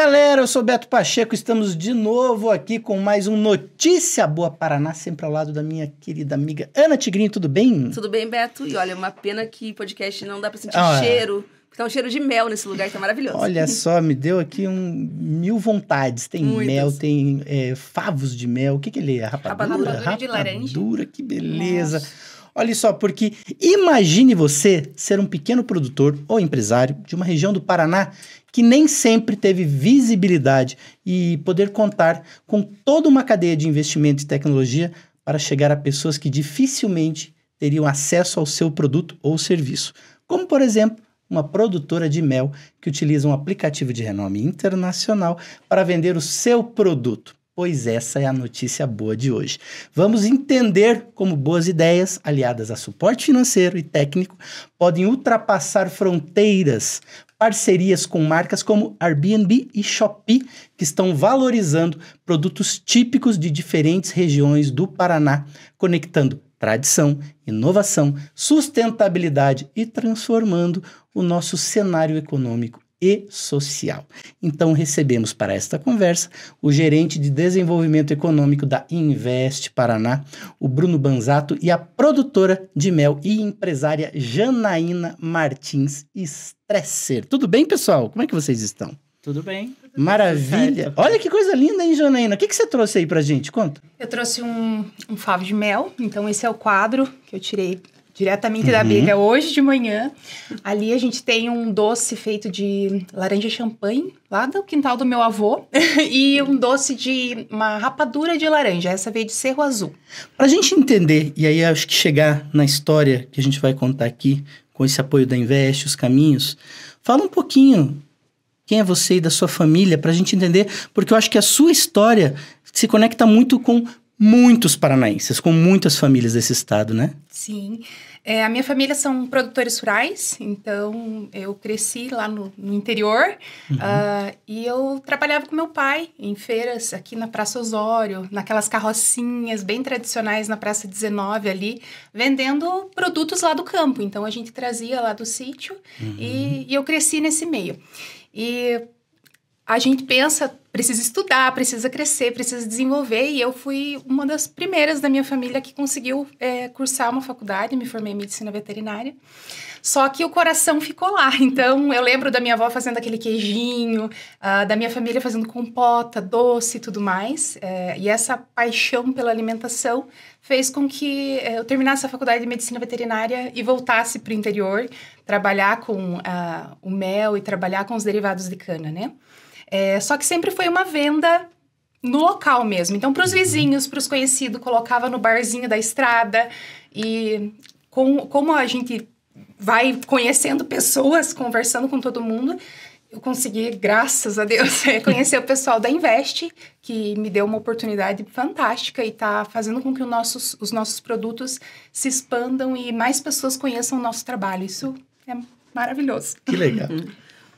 galera, eu sou Beto Pacheco, estamos de novo aqui com mais um Notícia Boa Paraná, sempre ao lado da minha querida amiga Ana Tigrinho, tudo bem? Tudo bem, Beto, e olha, é uma pena que podcast não dá pra sentir ah, é. cheiro, porque tá um cheiro de mel nesse lugar, tá maravilhoso. Olha só, me deu aqui um mil vontades, tem Muitas. mel, tem é, favos de mel, o que que ele é? Rapadura? Rapadura, rapadura de laranja. Rapadura, que beleza. Nossa. Olha só, porque imagine você ser um pequeno produtor ou empresário de uma região do Paraná que nem sempre teve visibilidade e poder contar com toda uma cadeia de investimento e tecnologia para chegar a pessoas que dificilmente teriam acesso ao seu produto ou serviço, como por exemplo uma produtora de mel que utiliza um aplicativo de renome internacional para vender o seu produto. Pois essa é a notícia boa de hoje. Vamos entender como boas ideias, aliadas a suporte financeiro e técnico, podem ultrapassar fronteiras parcerias com marcas como Airbnb e Shopee, que estão valorizando produtos típicos de diferentes regiões do Paraná, conectando tradição, inovação, sustentabilidade e transformando o nosso cenário econômico e social. Então recebemos para esta conversa o gerente de desenvolvimento econômico da Invest Paraná, o Bruno Banzato e a produtora de mel e empresária Janaína Martins Stresser. Tudo bem, pessoal? Como é que vocês estão? Tudo bem. Maravilha. Olha que coisa linda, hein, Janaína? O que, que você trouxe aí para gente? Conta. Eu trouxe um, um favo de mel. Então, esse é o quadro que eu tirei diretamente uhum. da briga hoje de manhã. Ali a gente tem um doce feito de laranja champanhe, lá do quintal do meu avô, e um doce de uma rapadura de laranja, essa veio de Cerro Azul. Para a gente entender, e aí acho que chegar na história que a gente vai contar aqui, com esse apoio da Invest, os caminhos, fala um pouquinho quem é você e da sua família, para a gente entender, porque eu acho que a sua história se conecta muito com muitos paranaenses, com muitas famílias desse estado, né? Sim. É, a minha família são produtores rurais, então eu cresci lá no, no interior uhum. uh, e eu trabalhava com meu pai em feiras aqui na Praça Osório, naquelas carrocinhas bem tradicionais na Praça 19 ali, vendendo produtos lá do campo. Então a gente trazia lá do sítio uhum. e, e eu cresci nesse meio. E a gente pensa, precisa estudar, precisa crescer, precisa desenvolver. E eu fui uma das primeiras da minha família que conseguiu é, cursar uma faculdade, me formei em medicina veterinária. Só que o coração ficou lá. Então, eu lembro da minha avó fazendo aquele queijinho, uh, da minha família fazendo compota, doce e tudo mais. É, e essa paixão pela alimentação fez com que é, eu terminasse a faculdade de medicina veterinária e voltasse para o interior, trabalhar com ah, o mel e trabalhar com os derivados de cana, né? É, só que sempre foi uma venda no local mesmo. Então, para os vizinhos, para os conhecidos, colocava no barzinho da estrada. E com, como a gente vai conhecendo pessoas, conversando com todo mundo, eu consegui, graças a Deus, é, conhecer o pessoal da Invest, que me deu uma oportunidade fantástica e está fazendo com que nossos, os nossos produtos se expandam e mais pessoas conheçam o nosso trabalho. Isso é maravilhoso. Que legal. Uhum.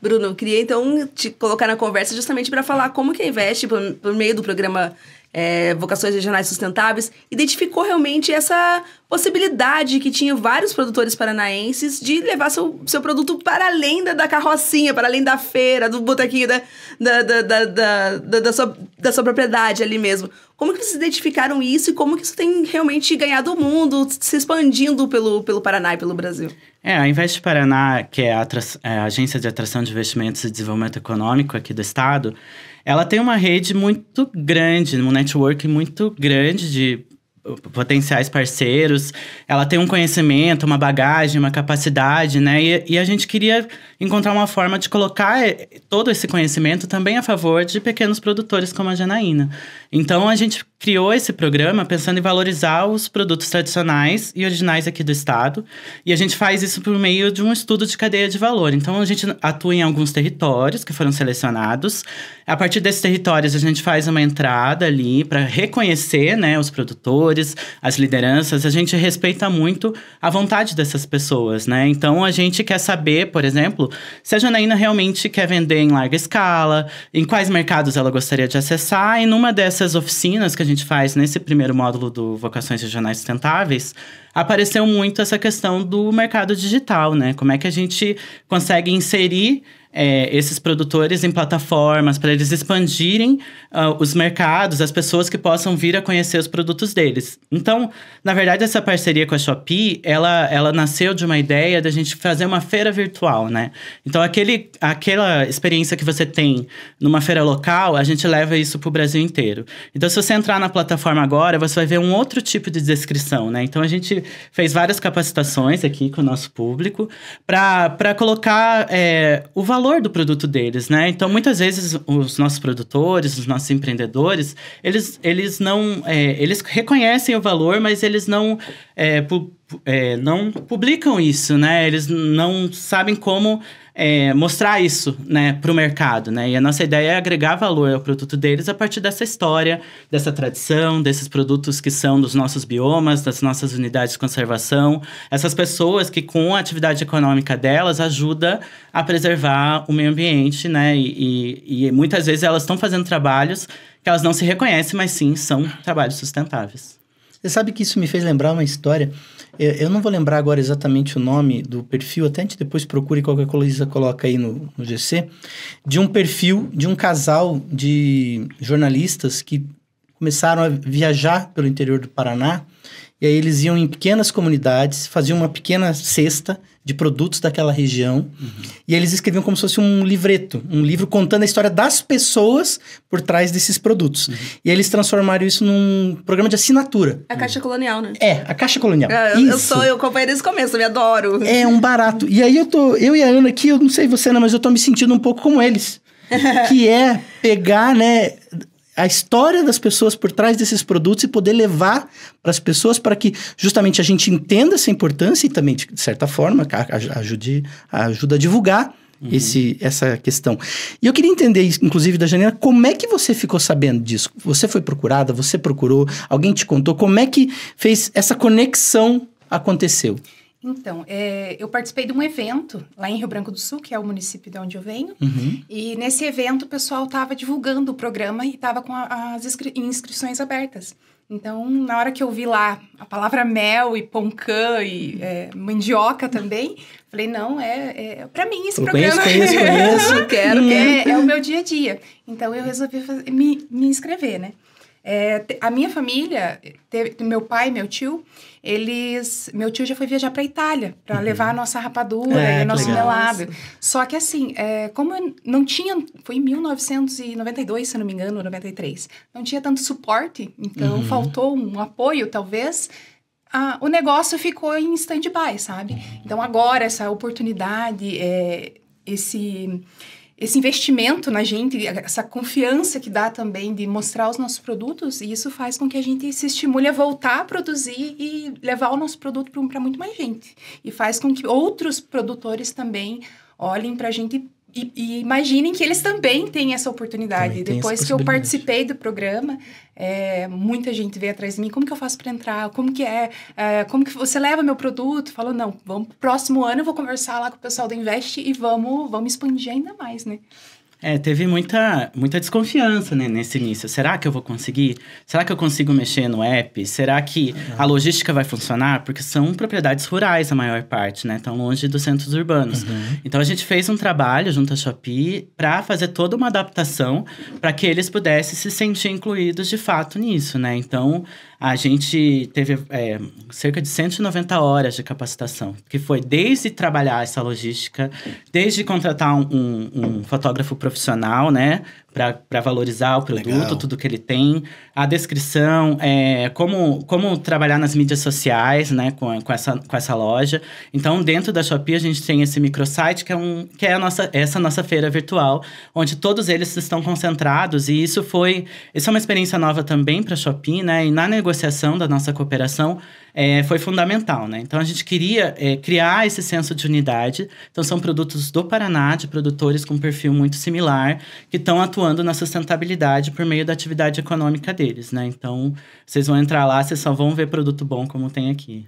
Bruno, queria então te colocar na conversa justamente para falar como que a Investe, por, por meio do programa é, Vocações Regionais Sustentáveis, identificou realmente essa possibilidade que tinha vários produtores paranaenses de levar seu, seu produto para além da, da carrocinha, para além da feira, do botequinho da, da, da, da, da, da, sua, da sua propriedade ali mesmo. Como que vocês identificaram isso e como que isso tem realmente ganhado o mundo, se expandindo pelo, pelo Paraná e pelo Brasil? É, a Invest Paraná, que é a, é a Agência de Atração de Investimentos e Desenvolvimento Econômico aqui do Estado, ela tem uma rede muito grande, um network muito grande de potenciais parceiros, ela tem um conhecimento, uma bagagem, uma capacidade, né? E, e, a gente queria encontrar uma forma de colocar eh, todo esse conhecimento também a favor de pequenos produtores como a Janaína. Então a gente criou esse programa pensando em valorizar os produtos tradicionais e originais aqui do estado. E a gente faz isso por meio de um estudo de cadeia de valor. Então a gente atua em alguns territórios que foram selecionados. A partir desses territórios a gente faz uma entrada ali para reconhecer, né, os produtores, as lideranças. A gente respeita muito a vontade dessas pessoas, né? Então a gente quer saber, por exemplo, se a Janaína realmente quer vender em larga escala, em quais mercados ela gostaria de acessar e numa dessas oficinas que a gente faz nesse primeiro módulo do Vocações Regionais Sustentáveis, apareceu muito essa questão do mercado digital, né? Como é que a gente consegue inserir é, esses produtores em plataformas, para eles expandirem uh, os mercados, as pessoas que possam vir a conhecer os produtos deles. Então, na verdade, essa parceria com a Shopee, ela, ela nasceu de uma ideia da gente fazer uma feira virtual, né? Então, aquele, aquela experiência que você tem numa feira local, a gente leva isso para o Brasil inteiro. Então, se você entrar na plataforma agora, você vai ver um outro tipo de descrição, né? Então, a gente fez várias capacitações aqui com o nosso público para colocar é, o valor valor do produto deles, né? Então, muitas vezes, os nossos produtores, os nossos empreendedores, eles, eles não... É, eles reconhecem o valor, mas eles não... É, pu é, não publicam isso, né? Eles não sabem como é, mostrar isso né, para o mercado. Né? E a nossa ideia é agregar valor ao produto deles a partir dessa história, dessa tradição, desses produtos que são dos nossos biomas, das nossas unidades de conservação. Essas pessoas que, com a atividade econômica delas, ajuda a preservar o meio ambiente. Né? E, e, e muitas vezes elas estão fazendo trabalhos que elas não se reconhecem, mas sim são trabalhos sustentáveis. Você sabe que isso me fez lembrar uma história eu, eu, não vou lembrar agora exatamente o nome do perfil, até a gente depois procure qualquer coisa, coloca aí no, no GC, de um perfil de um casal de jornalistas que começaram a viajar pelo interior do Paraná e aí eles iam em pequenas comunidades, faziam uma pequena cesta de produtos daquela região. Uhum. E eles escreviam como se fosse um livreto, um livro contando a história das pessoas por trás desses produtos. Uhum. E eles transformaram isso num programa de assinatura. A Caixa Colonial, né? É, a Caixa Colonial. Ah, eu, eu sou, eu acompanhei desde o começo, eu me adoro. É um barato. E aí eu tô, eu e a Ana aqui, eu não sei você, Ana, né, mas eu tô me sentindo um pouco como eles. que é pegar, né, a história das pessoas por trás desses produtos e poder levar para as pessoas para que justamente a gente entenda essa importância e também, de certa forma, ajude, ajuda a divulgar uhum. esse, essa questão. E eu queria entender, inclusive, da Janina, como é que você ficou sabendo disso? Você foi procurada, você procurou, alguém te contou, como é que fez essa conexão aconteceu? Então, é, eu participei de um evento lá em Rio Branco do Sul, que é o município de onde eu venho. Uhum. E nesse evento o pessoal estava divulgando o programa e estava com a, as inscri inscrições abertas. Então, na hora que eu vi lá a palavra mel e poncã e é, mandioca também, falei, não, é, é para mim esse eu programa. Conheço, conheço, conheço. quero, É, uhum. é o meu dia a dia. Então, eu resolvi fazer, me, me inscrever, né? É, a minha família, teve, meu pai e meu tio, eles. Meu tio já foi viajar para Itália para uhum. levar a nossa rapadura é, e o nosso melado. Só que assim, é, como não tinha. Foi em 1992, se não me engano, 93. Não tinha tanto suporte, então uhum. faltou um apoio, talvez. Ah, o negócio ficou em stand-by, sabe? Então agora essa oportunidade, é, esse esse investimento na gente, essa confiança que dá também de mostrar os nossos produtos, e isso faz com que a gente se estimule a voltar a produzir e levar o nosso produto para muito mais gente. E faz com que outros produtores também olhem para a gente e, e, imaginem que eles também têm essa oportunidade. Depois essa que eu participei do programa, é, muita gente veio atrás de mim. Como que eu faço para entrar? Como que é, é, Como que você leva meu produto? Falou não, vamos próximo ano eu vou conversar lá com o pessoal do Invest e vamos, vamos expandir ainda mais, né? É, teve muita, muita desconfiança né, nesse início. Será que eu vou conseguir? Será que eu consigo mexer no app? Será que uhum. a logística vai funcionar? Porque são propriedades rurais a maior parte, né? Estão longe dos centros urbanos. Uhum. Então a gente fez um trabalho junto à Shopee para fazer toda uma adaptação para que eles pudessem se sentir incluídos de fato nisso, né? Então a gente teve é, cerca de 190 horas de capacitação, que foi desde trabalhar essa logística, desde contratar um, um, um fotógrafo profissional, né? para valorizar o produto, Legal. tudo que ele tem. A descrição, é, como, como trabalhar nas mídias sociais, né, com, com, essa, com essa loja. Então, dentro da Shopee, a gente tem esse microsite, que é, um, que é a nossa, essa nossa feira virtual, onde todos eles estão concentrados. E isso foi... Isso é uma experiência nova também para a Shopee, né? E na negociação da nossa cooperação, é, foi fundamental, né? Então a gente queria é, criar esse senso de unidade. Então são produtos do Paraná, de produtores com perfil muito similar, que estão atuando na sustentabilidade por meio da atividade econômica deles, né? Então vocês vão entrar lá, vocês só vão ver produto bom como tem aqui.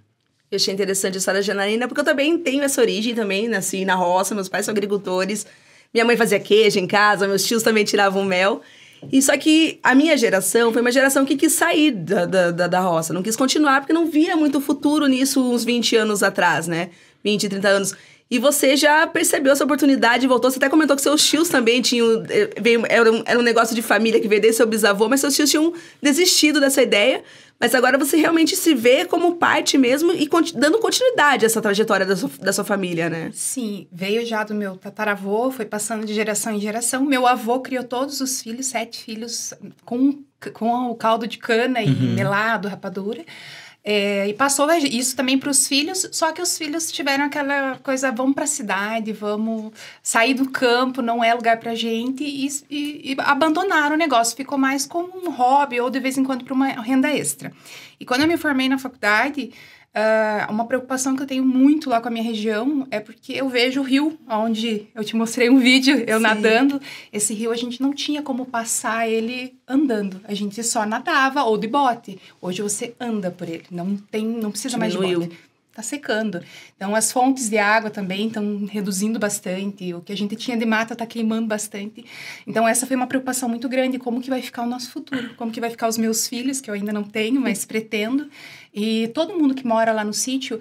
Eu achei interessante a história da Janarina, porque eu também tenho essa origem também, nasci na roça, meus pais são agricultores. Minha mãe fazia queijo em casa, meus tios também tiravam mel. E só que a minha geração foi uma geração que quis sair da, da, da, roça, não quis continuar, porque não via muito futuro nisso uns 20 anos atrás, né? 20, 30 anos. E você já percebeu essa oportunidade e voltou. Você até comentou que seus tios também tinham. Eh, era, um, era um negócio de família que veio seu bisavô, mas seus tios tinham desistido dessa ideia. Mas agora você realmente se vê como parte mesmo e dando continuidade a essa trajetória da sua, da sua família, né? Sim, veio já do meu tataravô, foi passando de geração em geração. Meu avô criou todos os filhos, sete filhos, com, com o caldo de cana e uhum. melado, rapadura. É, e passou isso também para os filhos, só que os filhos tiveram aquela coisa: vamos para a cidade, vamos sair do campo, não é lugar para gente, e, e, e, abandonaram o negócio. Ficou mais como um hobby ou de vez em quando para uma renda extra. E quando eu me formei na faculdade, Uh, uma preocupação que eu tenho muito lá com a minha região é porque eu vejo o rio, onde eu te mostrei um vídeo, eu Sim. nadando. Esse rio a gente não tinha como passar ele andando. A gente só nadava ou de bote. Hoje você anda por ele, não tem, não precisa Diminuiu. mais de bote está secando. Então, as fontes de água também estão reduzindo bastante. O que a gente tinha de mata está queimando bastante. Então, essa foi uma preocupação muito grande. Como que vai ficar o nosso futuro? Como que vai ficar os meus filhos, que eu ainda não tenho, mas pretendo. E todo mundo que mora lá no sítio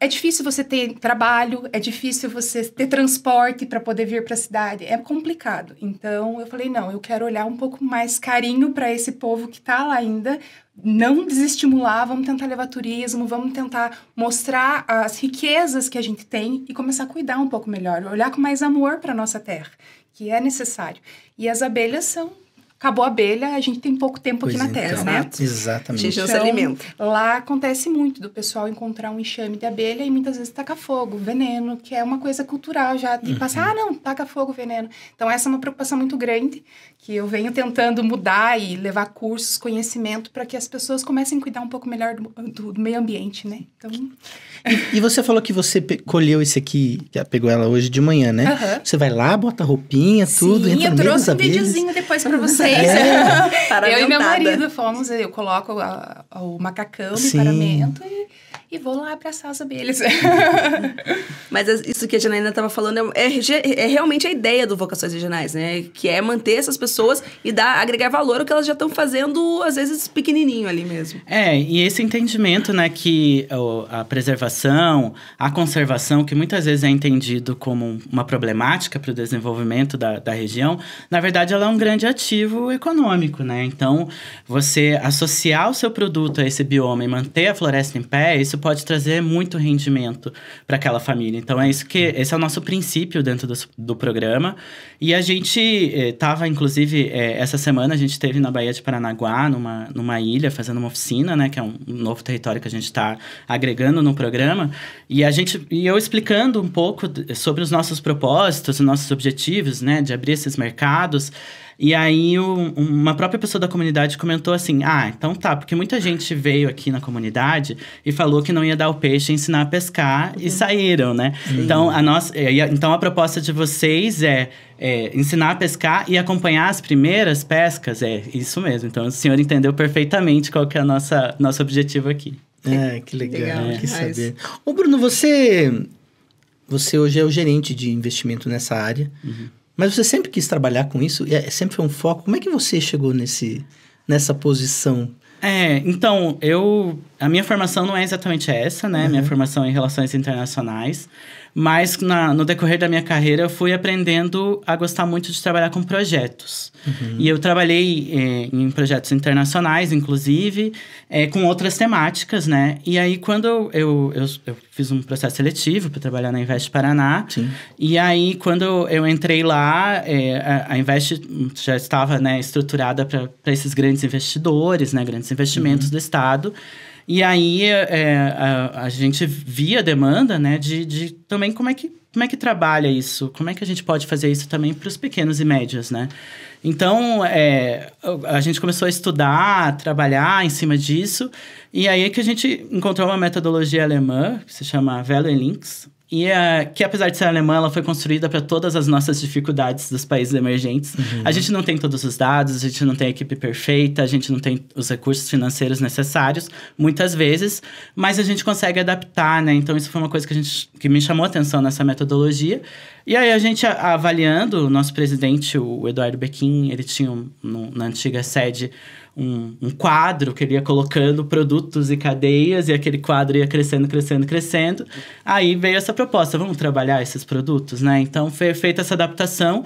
é difícil você ter trabalho, é difícil você ter transporte para poder vir para a cidade, é complicado. Então eu falei não, eu quero olhar um pouco mais carinho para esse povo que está lá ainda, não desestimular, vamos tentar levar turismo, vamos tentar mostrar as riquezas que a gente tem e começar a cuidar um pouco melhor, olhar com mais amor para nossa terra, que é necessário. E as abelhas são acabou a abelha, a gente tem pouco tempo pois aqui na então, Terra, né? Exatamente. A gente não então, se alimenta. Lá acontece muito do pessoal encontrar um enxame de abelha e muitas vezes taca fogo, veneno, que é uma coisa cultural já de uhum. passar, ah, não, taca fogo, veneno. Então, essa é uma preocupação muito grande que eu venho tentando mudar e levar cursos, conhecimento para que as pessoas comecem a cuidar um pouco melhor do, do meio ambiente, né? Então. E, você falou que você colheu esse aqui, já pegou ela hoje de manhã, né? Uhum. Você vai lá, bota roupinha, tudo, Sim, entra eu trouxe um abelhas. videozinho depois pra é. vocês. É. eu e meu marido fomos, eu coloco a, o macacão, Sim. paramento e e vou lá abraçar as abelhas. Mas isso que a Janaína estava falando é, é, é, realmente a ideia do Vocações Regionais, né? Que é manter essas pessoas e dar, agregar valor ao que elas já estão fazendo, às vezes pequenininho ali mesmo. É, e esse entendimento, né, que a preservação, a conservação, que muitas vezes é entendido como uma problemática para o desenvolvimento da, da região, na verdade ela é um grande ativo econômico, né? Então, você associar o seu produto a esse bioma e manter a floresta em pé, isso pode trazer muito rendimento para aquela família. Então é isso que esse é o nosso princípio dentro do, do programa. E a gente estava, eh, inclusive, eh, essa semana a gente esteve na Baía de Paranaguá, numa, numa ilha, fazendo uma oficina, né? Que é um novo território que a gente está agregando no programa. E a gente e eu explicando um pouco sobre os nossos propósitos, os nossos objetivos, né? De abrir esses mercados. E aí, uma própria pessoa da comunidade comentou assim: ah, então tá, porque muita gente veio aqui na comunidade e falou que não ia dar o peixe, ensinar a pescar uhum. e saíram, né? Então a, nossa, então, a proposta de vocês é. É, ensinar a pescar e acompanhar as primeiras pescas. É isso mesmo. Então o senhor entendeu perfeitamente qual que é o nosso objetivo aqui. É, que legal, legal. que é. saber. Ô Bruno, você, você hoje é o gerente de investimento nessa área. Uhum. Mas você sempre quis trabalhar com isso? É, sempre foi um foco? Como é que você chegou nesse, nessa posição? É, então, eu... A minha formação não é exatamente essa, né? Uhum. Minha formação é em relações internacionais. Mas na, no decorrer da minha carreira, eu fui aprendendo a gostar muito de trabalhar com projetos. Uhum. E eu trabalhei é, em projetos internacionais, inclusive, é, com outras temáticas, né? E aí, quando eu, eu, eu, fiz um processo seletivo para trabalhar na Invest Paraná. Sim. E aí, quando eu entrei lá, é, a, a Invest já estava né, estruturada para esses grandes investidores, né? Grandes investimentos uhum. do Estado. E aí é, é, a, a, gente via a demanda, né, de, de também como é que como é que trabalha isso? Como é que a gente pode fazer isso também para os pequenos e médios, né? Então, é, a gente começou a estudar, a trabalhar em cima disso, e aí é que a gente encontrou uma metodologia alemã, que se chama Velo Links, e uh, que apesar de ser alemã, ela foi construída para todas as nossas dificuldades dos países emergentes. Uhum. A gente não tem todos os dados, a gente não tem a equipe perfeita, a gente não tem os recursos financeiros necessários, muitas vezes, mas a gente consegue adaptar, né? Então isso foi uma coisa que a gente que me chamou a atenção nessa metodologia. E aí a gente avaliando, o nosso presidente, o Eduardo Bequim, ele tinha um, no, na antiga sede um, um, quadro que ele ia colocando produtos e cadeias, e aquele quadro ia crescendo, crescendo, crescendo. Aí veio essa proposta: vamos trabalhar esses produtos, né? Então foi feita essa adaptação.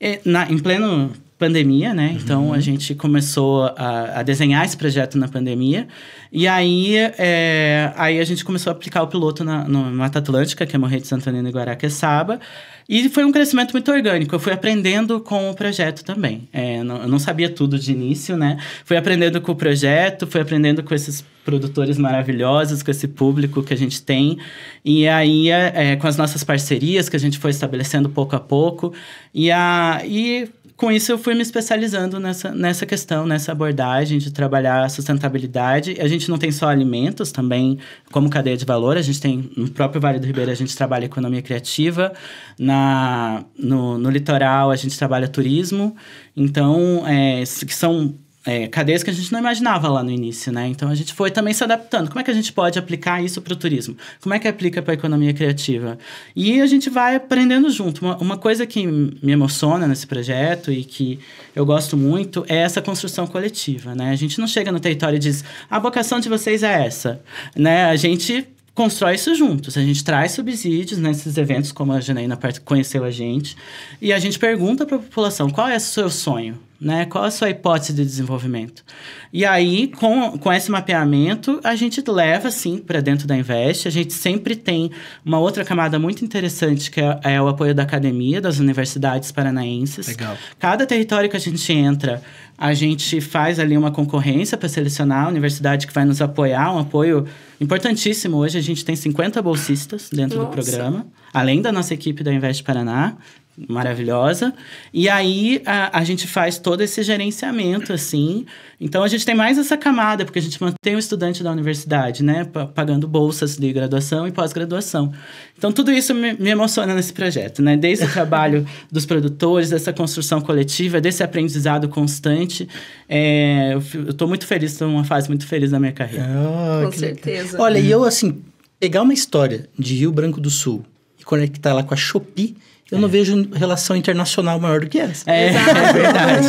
E, na, em pleno pandemia, né? Uhum. Então a gente começou a, a, desenhar esse projeto na pandemia. E aí, é, aí a gente começou a aplicar o piloto na, no Mata Atlântica, que é Morretes Santanina e Guaraqueçaba. É e foi um crescimento muito orgânico. Eu fui aprendendo com o projeto também. É, não, eu não sabia tudo de início, né? Fui aprendendo com o projeto, fui aprendendo com esses produtores maravilhosos, com esse público que a gente tem. E aí, é, é com as nossas parcerias que a gente foi estabelecendo pouco a pouco. E, a, e com isso eu fui me especializando nessa, nessa questão, nessa abordagem de trabalhar a sustentabilidade. A gente não tem só alimentos, também como cadeia de valor, a gente tem no próprio Vale do Ribeiro a gente trabalha economia criativa, na no, no litoral a gente trabalha turismo. Então, é, que são é, cadeias que a gente não imaginava lá no início, né? Então a gente foi também se adaptando. Como é que a gente pode aplicar isso para o turismo? Como é que aplica para a economia criativa? E a gente vai aprendendo junto. Uma, uma, coisa que me emociona nesse projeto e que eu gosto muito é essa construção coletiva, né? A gente não chega no território e diz a vocação de vocês é essa, né? A gente constrói isso juntos. A gente traz subsídios nesses né, eventos, como a Janaína conheceu a gente, e a gente pergunta para a população qual é o seu sonho, né? Qual a sua hipótese de desenvolvimento? E aí, com, com esse mapeamento, a gente leva, sim, para dentro da Invest. A gente sempre tem uma outra camada muito interessante, que é, é o apoio da academia, das universidades paranaenses. Legal. Cada território que a gente entra, a gente faz ali uma concorrência para selecionar a universidade que vai nos apoiar, um apoio importantíssimo. Hoje a gente tem 50 bolsistas dentro nossa. do programa, além da nossa equipe da Invest Paraná, maravilhosa. E aí a, a, gente faz todo esse gerenciamento, assim. Então a gente tem mais essa camada, porque a gente mantém o estudante da universidade, né? Pagando bolsas de graduação e pós-graduação. Então tudo isso me, me, emociona nesse projeto, né? Desde o trabalho dos produtores, dessa construção coletiva, desse aprendizado constante. É, eu estou muito feliz, estou numa fase muito feliz da minha carreira. Ah, com certeza. Olha, e eu assim, pegar uma história de Rio Branco do Sul e conectar ela com a Shopee eu é. não vejo relação internacional maior do que essa. É, é verdade.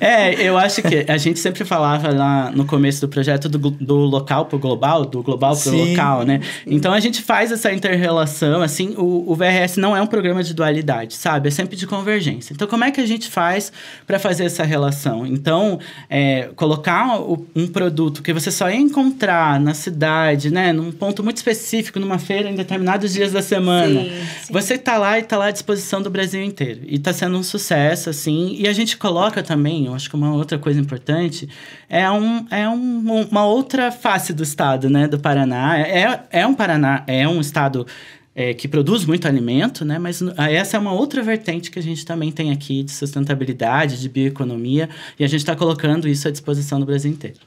é, eu acho que a gente sempre falava lá no começo do projeto do, do local pro global, do global pro Sim. local, né? Então a gente faz essa interrelação, assim, o, o VRS não é um programa de dualidade, sabe? É sempre de convergência. Então como é que a gente faz para fazer essa relação? Então, é, colocar um produto que você só ia encontrar na cidade, né? Num ponto muito específico, numa feira em determinados dias da semana. Sim, sim. Você tá lá e tá lá disponível exposição do Brasil inteiro. E está sendo um sucesso, assim. E a gente coloca também, eu acho que uma outra coisa importante, é, um, é um, uma outra face do estado, né? Do Paraná. É, é um Paraná, é um estado é, que produz muito alimento, né? Mas ah, essa é uma outra vertente que a gente também tem aqui de sustentabilidade, de bioeconomia. E a gente está colocando isso à disposição do Brasil inteiro.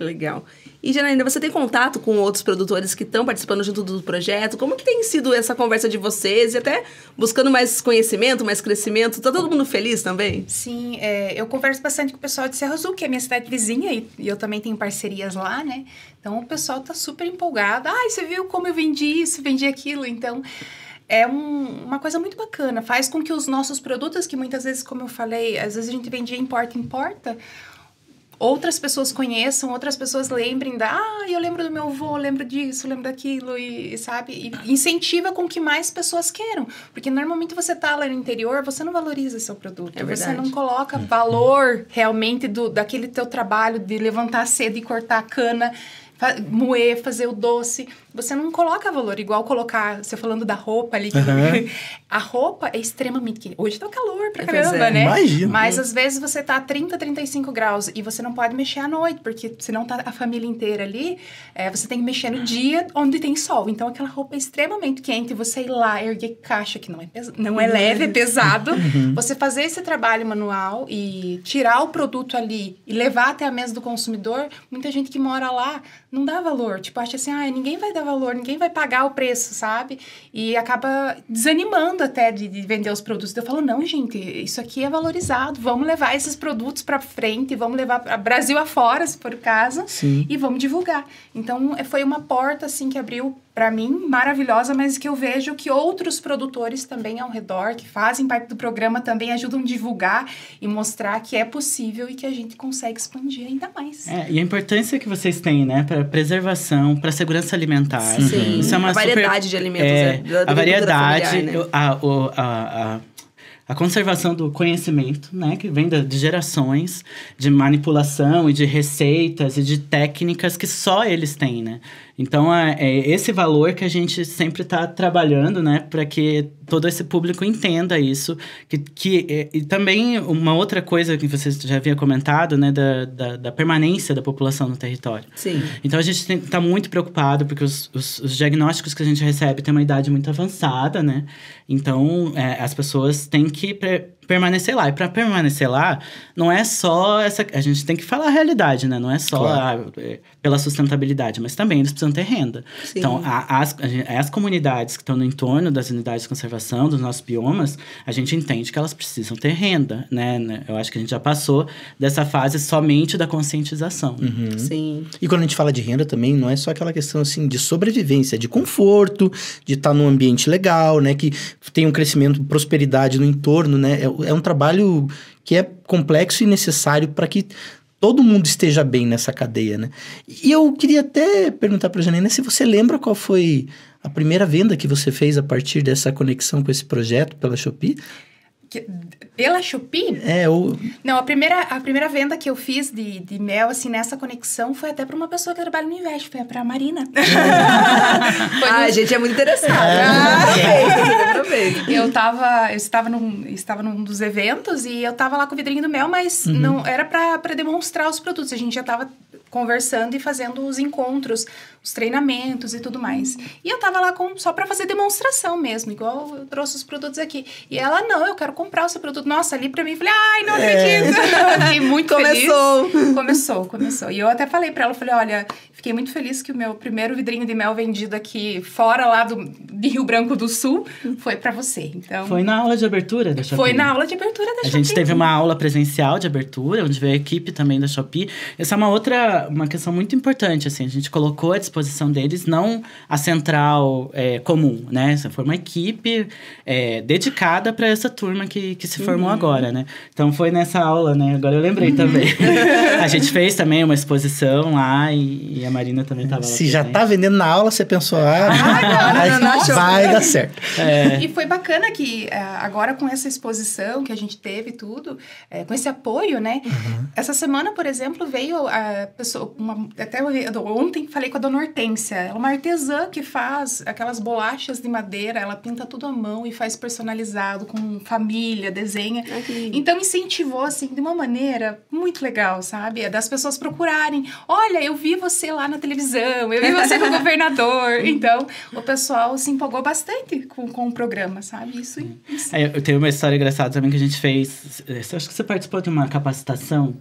Legal. E, Janaína, você tem contato com outros produtores que estão participando junto do projeto? Como que tem sido essa conversa de vocês? E até buscando mais conhecimento, mais crescimento? Tá todo mundo feliz também? Sim, é, eu converso bastante com o pessoal de Serra Azul, que é minha cidade vizinha, e, eu também tenho parcerias lá, né? Então, o pessoal tá super empolgado. Ai, ah, você viu como eu vendi isso, vendi aquilo, então é um, uma coisa muito bacana. Faz com que os nossos produtos, que muitas vezes, como eu falei, às vezes a gente vendia importa, porta outras pessoas conheçam, outras pessoas lembrem da, ah, eu lembro do meu avô, lembro disso, lembro daquilo, e sabe? E incentiva com que mais pessoas queiram. Porque normalmente você tá lá no interior, você não valoriza seu produto, é você não coloca valor realmente do, daquele teu trabalho de levantar cedo e cortar a cana moer, fazer o doce você não coloca valor. Igual colocar, você falando da roupa ali. Uhum. a roupa é extremamente... quente. Hoje tá calor pra é, caramba, é. né? Imagina. Mas às vezes você tá a 30, 35 graus e você não pode mexer à noite, porque senão tá a família inteira ali. É, você tem que mexer no dia onde tem sol. Então aquela roupa é extremamente quente, você ir lá, erguer caixa, que não é, não é leve, é uhum. pesado. Uhum. Você fazer esse trabalho manual e tirar o produto ali e levar até a mesa do consumidor, muita gente que mora lá não dá valor. Tipo, acha assim, ah, ninguém vai dar dar valor, ninguém vai pagar o preço, sabe? E acaba desanimando até de, de vender os produtos. Então, eu falo, não, gente, isso aqui é valorizado, vamos levar esses produtos para frente, vamos levar para Brasil afora, se for o caso, Sim. e vamos divulgar. Então, é, foi uma porta, assim, que abriu para mim, maravilhosa, mas que eu vejo que outros produtores também ao redor, que fazem parte do programa, também ajudam a divulgar e mostrar que é possível e que a gente consegue expandir ainda mais. É, e a importância que vocês têm, né, para preservação, para segurança alimentar. Sim, Isso é uma a variedade super, de alimentos. É, é a variedade, familiar, né? a, a, a a conservação do conhecimento, né, que vem de, gerações de manipulação e de receitas e de técnicas que só eles têm, né? Então, é, é esse valor que a gente sempre está trabalhando, né, para que todo esse público entenda isso. Que, que, é, e também uma outra coisa que você já havia comentado, né, da, da, da permanência da população no território. Sim. Então, a gente está muito preocupado, porque os, os, os, diagnósticos que a gente recebe têm uma idade muito avançada, né? Então, é, as pessoas têm que. Pre permanecer lá. E para permanecer lá, não é só essa. A gente tem que falar a realidade, né? Não é só claro. a, é, pela sustentabilidade, mas também eles precisam ter renda. Sim. Então, a, as, a, as comunidades que estão no entorno das unidades de conservação, dos nossos biomas, a gente entende que elas precisam ter renda, né? né? Eu acho que a gente já passou dessa fase somente da conscientização. Né? Uhum. Sim. E quando a gente fala de renda também, não é só aquela questão assim de sobrevivência, de conforto, de estar tá num ambiente legal, né? Que tem um crescimento, prosperidade no entorno, né? É é um trabalho que é complexo e necessário para que todo mundo esteja bem nessa cadeia, né? E eu queria até perguntar para a Janina se você lembra qual foi a primeira venda que você fez a partir dessa conexão com esse projeto pela Shopee? pela Chupi? É, o... Não, a primeira, a primeira venda que eu fiz de, de mel, assim, nessa conexão, foi até para uma pessoa que trabalha no Invest, foi pra Marina. ah, a gente é muito interessada. é. eu tava, eu estava num, estava num dos eventos e eu estava lá com o vidrinho do mel, mas uhum. não era para demonstrar os produtos. A gente já tava conversando e fazendo os encontros, os treinamentos e tudo mais. E eu tava lá com, só para fazer demonstração mesmo, igual eu trouxe os produtos aqui. E ela, não, eu quero comprar o seu produto. Nossa, ali para mim, falei, ai, não é. acredito. É. muito começou. feliz. Começou, começou. E eu até falei para ela, falei, olha, fiquei muito feliz que o meu primeiro vidrinho de mel vendido aqui fora lá do, de Rio Branco do Sul foi para você. Então Foi na aula de abertura da Shopee. Foi na aula de abertura da Shopee. A gente teve uma aula presencial de abertura, onde veio a equipe também da Shopee. Essa é uma outra uma, questão muito importante, assim. A gente colocou à disposição deles não a central é, comum, né? Você foi uma equipe é, dedicada para essa turma que, que se formou uhum. agora, né? Então, foi nessa aula, né? Agora eu lembrei uhum. também. a gente fez também uma exposição lá e, e a Marina também estava lá. Se já está vendendo na aula, você pensou, ah, ah não, não, não, vai dar certo. É. E foi bacana que é, agora com essa exposição que a gente teve tudo, é, com esse apoio, né? Uhum. Essa semana, por exemplo, veio a pessoa pessoa, uma, até ontem falei com a dona Hortência, ela é uma artesã que faz aquelas bolachas de madeira, ela pinta tudo à mão e faz personalizado com família, desenha. Aqui. Então incentivou assim de uma maneira muito legal, sabe? É das pessoas procurarem, olha, eu vi você lá na televisão, eu vi você no governador. Então o pessoal se empolgou bastante com, com o programa, sabe? Isso. É. isso. É, eu tenho uma história engraçada também que a gente fez. Acho que você participou de uma capacitação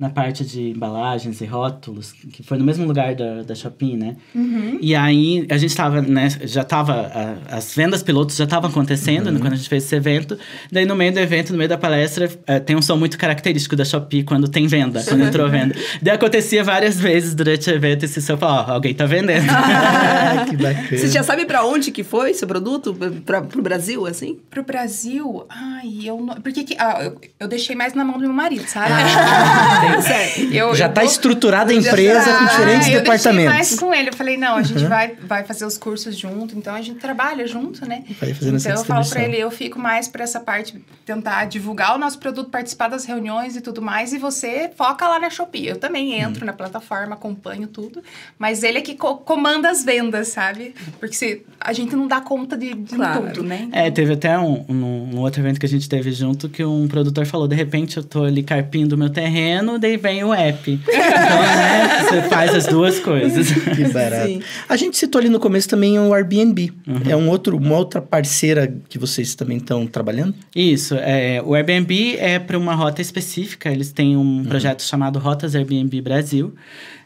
na parte de embalagens e rótulos, que foi no mesmo lugar da, da Shopee, né? Uhum. E aí a gente tava, né, já tava, a, as vendas pilotos já estavam acontecendo né, uhum. quando a gente fez esse evento. Daí no meio do evento, no meio da palestra, é, tem um som muito característico da Shopee quando tem venda, quando entrou venda. Daí acontecia várias vezes durante o evento esse som, ó, oh, alguém tá vendendo. Ah, que bacana. Você já sabe para onde que foi seu produto? Pra, pro Brasil, assim? Pro Brasil? Ai, eu não... Porque que, ah, eu, eu, deixei mais na mão do meu marido, sabe? Ah, eu, já está estruturada a empresa com tá. diferentes é, eu departamentos. Eu mais com ele. Eu falei, não, a gente uhum. vai, vai fazer os cursos junto, então a gente trabalha junto, né? então eu falo para ele, eu fico mais para essa parte, tentar divulgar o nosso produto, participar das reuniões e tudo mais, e você foca lá na Shopee. Eu também entro hum. na plataforma, acompanho tudo, mas ele é que co comanda as vendas, sabe? Porque se, a gente não dá conta de, de claro. tudo, né? É, teve até um, um, um outro evento que a gente teve junto que um produtor falou, de repente eu tô ali carpindo meu terreno, estudei vem o app. Então, né, você faz as duas coisas. Que barato. Sim. A gente citou ali no começo também o Airbnb. Uhum. É um outro, uma outra parceira que vocês também estão trabalhando? Isso. É, o Airbnb é para uma rota específica. Eles têm um uhum. projeto chamado Rotas Airbnb Brasil.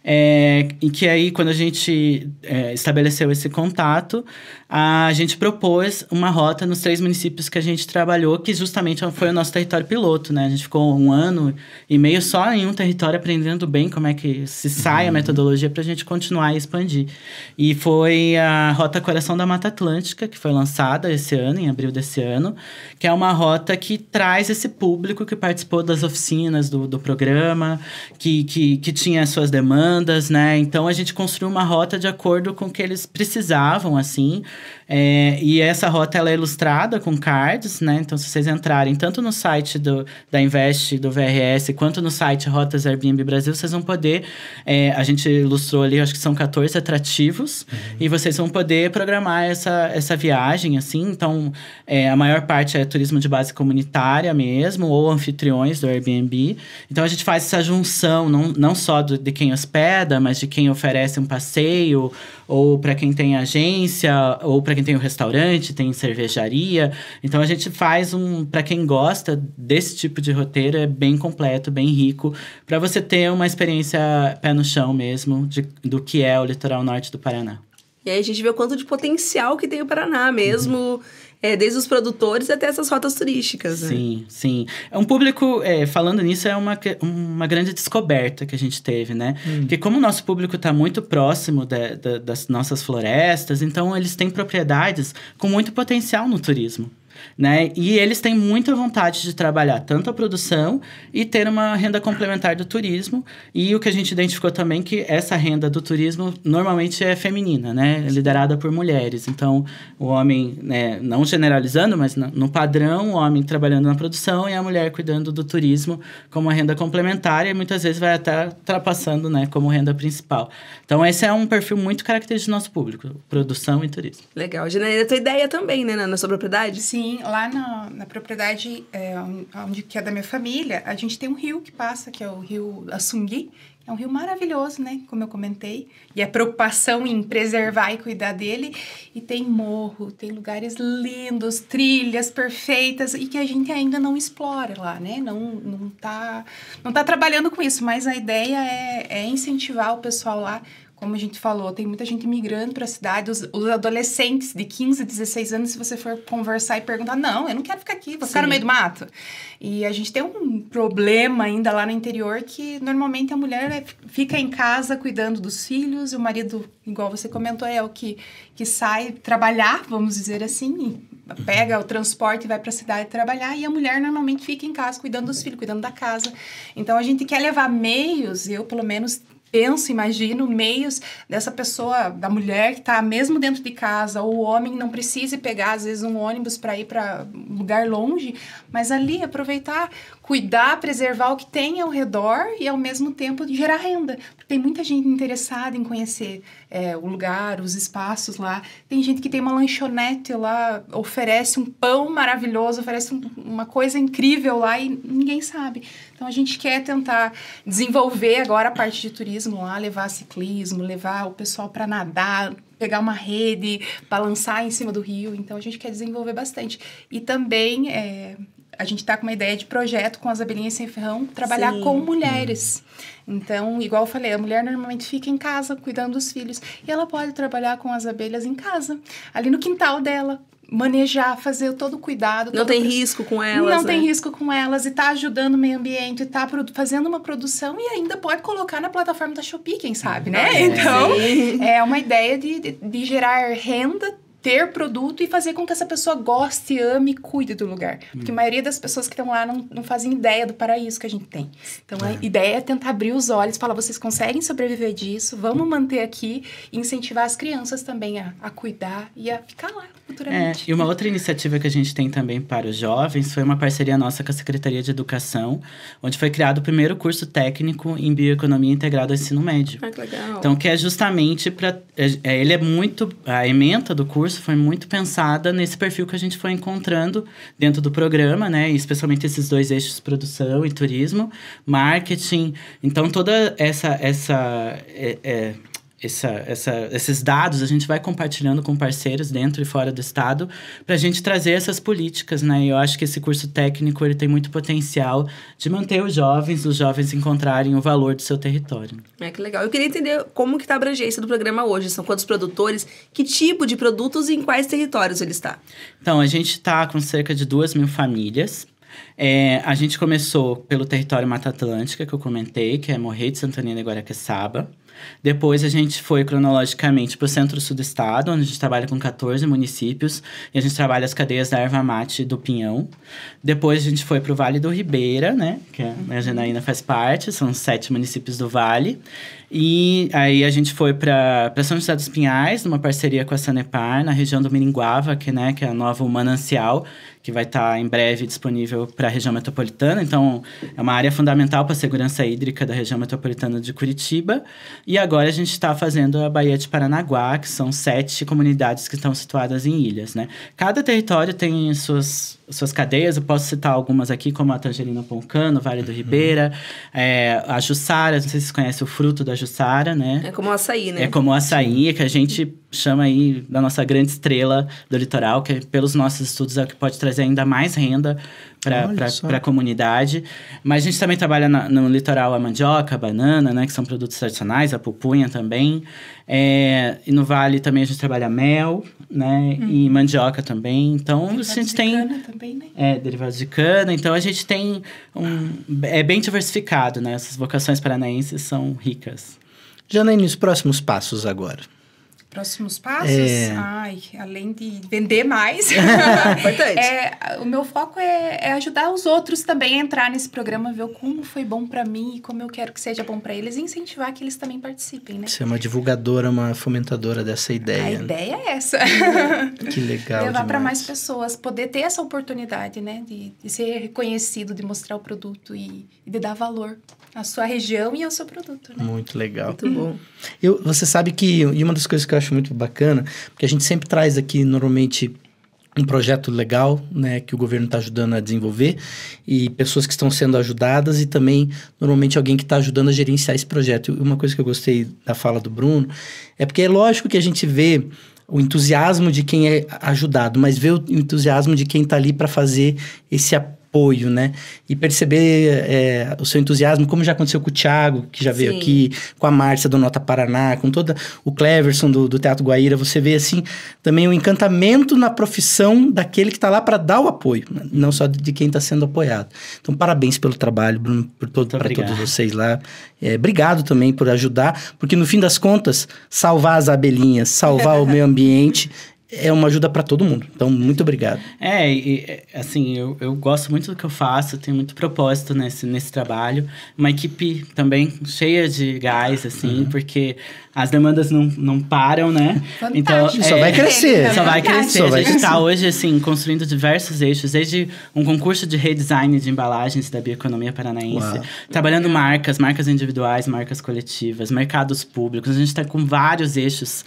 É, e que aí, quando a gente é, estabeleceu esse contato, a gente propôs uma rota nos três municípios que a gente trabalhou, que justamente foi o nosso território piloto, né? A gente ficou um ano e meio só em um território aprendendo bem como é que se sai uhum. a metodologia para a gente continuar e expandir. E foi a Rota Coração da Mata Atlântica, que foi lançada esse ano, em abril desse ano, que é uma rota que traz esse público que participou das oficinas do, do programa, que, que, que tinha suas demandas demandas, né? Então a gente construiu uma rota de acordo com o que eles precisavam, assim. É, e essa rota ela é ilustrada com cards, né? Então, se vocês entrarem tanto no site do, da Invest do VRS quanto no site Rotas Airbnb Brasil, vocês vão poder. É, a gente ilustrou ali, acho que são 14 atrativos, uhum. e vocês vão poder programar essa, essa viagem, assim. Então, é, a maior parte é turismo de base comunitária mesmo, ou anfitriões do Airbnb. Então a gente faz essa junção, não, não só do, de quem hospeda hospeda, mas de quem oferece um passeio, ou para quem tem agência, ou para quem tem um restaurante, tem cervejaria. Então a gente faz um, para quem gosta desse tipo de roteiro, é bem completo, bem rico, para você ter uma experiência pé no chão mesmo de, do que é o litoral norte do Paraná. E aí a gente vê o quanto de potencial que tem o Paraná mesmo. Uhum é, desde os produtores até essas rotas turísticas. Né? Sim, sim. É um público, é, falando nisso, é uma, uma grande descoberta que a gente teve, né? Hum. Porque como o nosso público está muito próximo das nossas florestas, então eles têm propriedades com muito potencial no turismo né? E eles têm muita vontade de trabalhar tanto a produção e ter uma renda complementar do turismo. E o que a gente identificou também que essa renda do turismo normalmente é feminina, né? É liderada por mulheres. Então, o homem, né, não generalizando, mas no padrão, o homem trabalhando na produção e a mulher cuidando do turismo como renda complementar e muitas vezes vai até ultrapassando, né, como renda principal. Então, esse é um perfil muito característico do nosso público, produção e turismo. Legal. Janaína, tua ideia também, né, na sua propriedade? Sim, Sim, lá na, na propriedade é, onde, que é da minha família, a gente tem um rio que passa, que é o rio Assungui. É um rio maravilhoso, né? Como eu comentei. E a é preocupação em preservar e cuidar dele. E tem morro, tem lugares lindos, trilhas perfeitas e que a gente ainda não explora lá, né? Não, não, tá, não tá trabalhando com isso, mas a ideia é, é incentivar o pessoal lá como a gente falou, tem muita gente migrando para a cidade, os, os, adolescentes de 15, 16 anos, se você for conversar e perguntar, não, eu não quero ficar aqui, vou ficar Sim. no meio do mato. E a gente tem um problema ainda lá no interior que normalmente a mulher é, fica em casa cuidando dos filhos, e o marido, igual você comentou, é o que, que sai trabalhar, vamos dizer assim, pega o transporte e vai para a cidade trabalhar, e a mulher normalmente fica em casa cuidando dos filhos, cuidando da casa. Então a gente quer levar meios, eu pelo menos penso, imagino, meios dessa pessoa, da mulher que está mesmo dentro de casa, ou o homem não precise pegar, às vezes, um ônibus para ir para um lugar longe, mas ali aproveitar cuidar, preservar o que tem ao redor e ao mesmo tempo gerar renda. Tem muita gente interessada em conhecer é, o lugar, os espaços lá. Tem gente que tem uma lanchonete lá, oferece um pão maravilhoso, oferece um, uma coisa incrível lá e ninguém sabe. Então a gente quer tentar desenvolver agora a parte de turismo lá, levar ciclismo, levar o pessoal para nadar, pegar uma rede, balançar em cima do rio. Então a gente quer desenvolver bastante. E também é, a gente está com uma ideia de projeto com as abelhinhas sem ferrão, trabalhar Sim. com mulheres. Então, igual eu falei, a mulher normalmente fica em casa cuidando dos filhos e ela pode trabalhar com as abelhas em casa, ali no quintal dela, manejar, fazer todo o cuidado. Não todo tem risco com elas. Não né? tem risco com elas e tá ajudando o meio ambiente, e tá produ... fazendo uma produção e ainda pode colocar na plataforma da Shopee, quem sabe, né? Ah, então, é uma ideia de, de, de, gerar renda ter produto e fazer com que essa pessoa goste, ame e cuide do lugar. Hum. Porque a maioria das pessoas que estão lá não, não fazem ideia do paraíso que a gente tem. Então é. a ideia é tentar abrir os olhos, falar: vocês conseguem sobreviver disso, vamos manter aqui e incentivar as crianças também a, a cuidar e a ficar lá futuramente. É. E uma outra iniciativa que a gente tem também para os jovens foi uma parceria nossa com a Secretaria de Educação, onde foi criado o primeiro curso técnico em bioeconomia integrado ao ensino médio. Ah, que legal. Então, que é justamente para. É, é, ele é muito. A ementa do curso curso foi muito pensada nesse perfil que a gente foi encontrando dentro do programa, né? Especialmente esses dois eixos, produção e turismo, marketing. Então, toda essa. essa é, é essa, essa, esses dados a gente vai compartilhando com parceiros dentro e fora do estado para a gente trazer essas políticas, né? E eu acho que esse curso técnico ele tem muito potencial de manter os jovens, os jovens encontrarem o valor do seu território. É que legal. Eu queria entender como que está a abrangência do programa hoje. São quantos produtores? Que tipo de produtos e em quais territórios ele está? Então a gente está com cerca de duas mil famílias é, a gente começou pelo território Mata Atlântica, que eu comentei, que é Morretes, Santanina e Guaraqueçaba. Depois a gente foi cronologicamente para o centro-sul do estado, onde a gente trabalha com 14 municípios e a gente trabalha as cadeias da erva mate e do pinhão. Depois a gente foi para o Vale do Ribeira, né, que é, a Janaína faz parte, são sete municípios do Vale. E aí a gente foi para São José dos Pinhais, numa parceria com a Sanepar, na região do Miringuava, que, né, que é a nova manancial, que vai estar tá em breve disponível para a região metropolitana. Então, é uma área fundamental para a segurança hídrica da região metropolitana de Curitiba. E agora a gente está fazendo a Baía de Paranaguá, que são sete comunidades que estão situadas em ilhas. Né? Cada território tem suas, suas cadeias, eu posso citar algumas aqui, como a Tangerina Poncano, Vale do uhum. Ribeira, é, a Jussara, não sei se vocês conhecem o fruto da Jussara, né? É como o açaí, né? É como o açaí, que a gente chama aí da nossa grande estrela do litoral, que é, pelos nossos estudos é o que pode trazer ainda mais renda para a comunidade. Mas a gente também trabalha na, no litoral a mandioca, a banana, né, que são produtos tradicionais, a pupunha também. É, e no vale também a gente trabalha mel, né, hum. e mandioca também. Então derivados a gente tem cana também, né? é derivados de cana. Então a gente tem um é bem diversificado, né? Essas vocações paranaenses são ricas. Janaine, os próximos passos agora. Próximos passos? É... Ai, além de vender mais. Importante. É, o meu foco é, é, ajudar os outros também a entrar nesse programa, ver como foi bom para mim e como eu quero que seja bom para eles e incentivar que eles também participem, né? Você é uma divulgadora, uma fomentadora dessa ideia. A ideia é essa. que legal. Levar para mais pessoas, poder ter essa oportunidade, né? De, de ser reconhecido, de mostrar o produto e, e de dar valor a sua região e ao seu produto, né? Muito legal. Muito bom. Eu, você sabe que, e uma das coisas que eu acho muito bacana, porque a gente sempre traz aqui, normalmente, um projeto legal, né, que o governo está ajudando a desenvolver e pessoas que estão sendo ajudadas e também normalmente alguém que está ajudando a gerenciar esse projeto. E uma coisa que eu gostei da fala do Bruno é porque é lógico que a gente vê o entusiasmo de quem é ajudado, mas vê o entusiasmo de quem está ali para fazer esse apoio apoio, né? E perceber é, o seu entusiasmo, como já aconteceu com o Thiago, que já veio Sim. aqui, com a Márcia do Nota Paraná, com toda o Cleverson do, do Teatro Guaíra, você vê assim também o um encantamento na profissão daquele que está lá para dar o apoio, né? não só de quem está sendo apoiado. Então, parabéns pelo trabalho, Bruno, por todo, para todos vocês lá. É, obrigado também por ajudar, porque no fim das contas, salvar as abelhinhas, salvar o meio ambiente é uma ajuda para todo mundo. Então, muito obrigado. É, e, assim, eu, eu gosto muito do que eu faço, tenho muito propósito nesse, nesse trabalho. Uma equipe também cheia de gás, assim, uhum. porque as demandas não, não param, né? Fantástico. Então, é, só vai é, crescer. Só vai crescer. Só vai a gente está hoje, assim, construindo diversos eixos, desde um concurso de redesign de embalagens da bioeconomia paranaense, Uau. trabalhando marcas, marcas individuais, marcas coletivas, mercados públicos. A gente está com vários eixos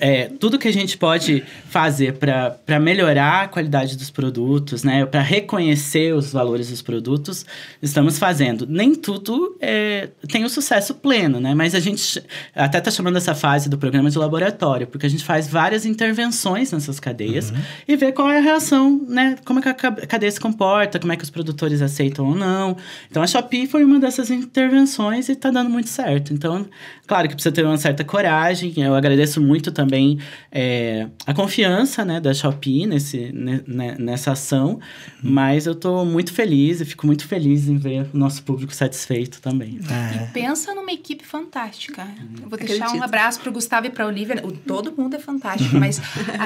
é, tudo que a gente pode fazer para melhorar a qualidade dos produtos, né? Para reconhecer os valores dos produtos, estamos fazendo. Nem tudo é, tem o um sucesso pleno, né? Mas a gente até está chamando essa fase do programa de laboratório, porque a gente faz várias intervenções nessas cadeias uhum. e vê qual é a reação, né? Como é que a cadeia se comporta, como é que os produtores aceitam ou não. Então a Shopee foi uma dessas intervenções e está dando muito certo. Então, claro que precisa ter uma certa coragem. Eu agradeço muito também também é, a confiança né, da Shopee nesse, né, nessa ação, uhum. mas eu estou muito feliz e fico muito feliz em ver o nosso público satisfeito também. É. E pensa numa equipe fantástica. Eu vou deixar Acredito. um abraço para o Gustavo e para a Olivia. todo mundo é fantástico, mas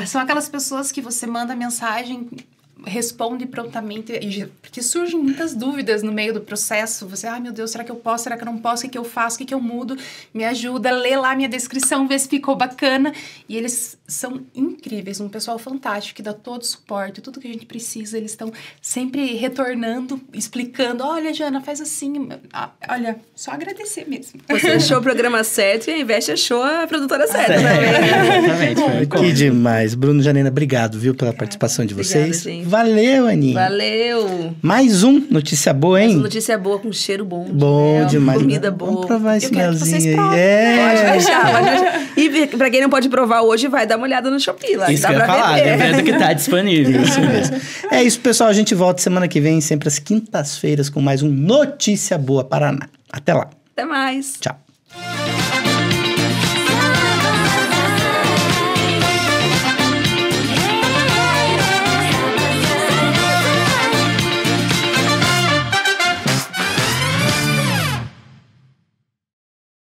são aquelas pessoas que você manda mensagem responde prontamente, porque surgem muitas dúvidas no meio do processo. Você, ah, meu Deus, será que eu posso? Será que eu não posso? O que, que eu faço? O que, que eu mudo? Me ajuda, lê lá minha descrição, vê se ficou bacana. E eles são incríveis, um pessoal fantástico que dá todo o suporte, tudo que a gente precisa. Eles estão sempre retornando, explicando: olha, Jana, faz assim. Ah, olha, só agradecer mesmo. Você achou o programa certo e a Invest achou a produtora ah, certa também. Né? que demais. Bruno Janena, obrigado, viu, pela participação de vocês. Obrigada, gente. Valeu, Aninha. Valeu. Mais um notícia boa, hein? Mais notícia boa com cheiro bom. Bom de demais. Comida boa. Vamos provar esse melzinho aí. É. Pode deixar, pode deixar. E pra quem não pode provar hoje, vai dar uma olhada no Shopee lá. Isso dá que pra falar. Beber. Lembrando que tá disponível. Isso mesmo. É isso, pessoal. A gente volta semana que vem, sempre às quintas-feiras, com mais um Notícia Boa Paraná. Até lá. Até mais. Tchau.